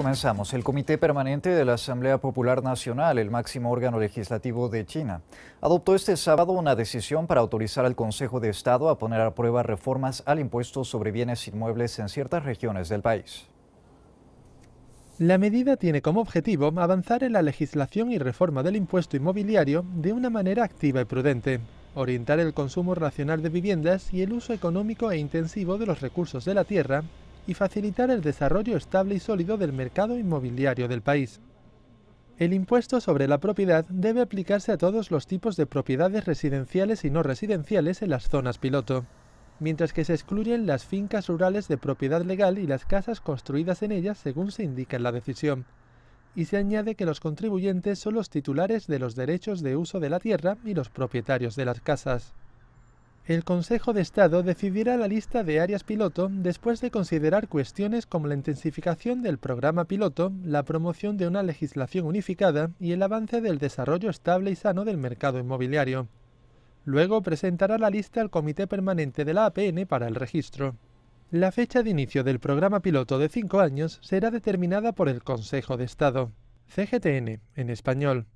Comenzamos. El Comité Permanente de la Asamblea Popular Nacional, el máximo órgano legislativo de China, adoptó este sábado una decisión para autorizar al Consejo de Estado a poner a prueba reformas al impuesto sobre bienes inmuebles en ciertas regiones del país. La medida tiene como objetivo avanzar en la legislación y reforma del impuesto inmobiliario de una manera activa y prudente, orientar el consumo racional de viviendas y el uso económico e intensivo de los recursos de la tierra y facilitar el desarrollo estable y sólido del mercado inmobiliario del país. El impuesto sobre la propiedad debe aplicarse a todos los tipos de propiedades residenciales y no residenciales en las zonas piloto, mientras que se excluyen las fincas rurales de propiedad legal y las casas construidas en ellas según se indica en la decisión y se añade que los contribuyentes son los titulares de los derechos de uso de la tierra y los propietarios de las casas. El Consejo de Estado decidirá la lista de áreas piloto después de considerar cuestiones como la intensificación del programa piloto, la promoción de una legislación unificada y el avance del desarrollo estable y sano del mercado inmobiliario. Luego presentará la lista al Comité Permanente de la APN para el registro. La fecha de inicio del programa piloto de cinco años será determinada por el Consejo de Estado. CGTN, en español.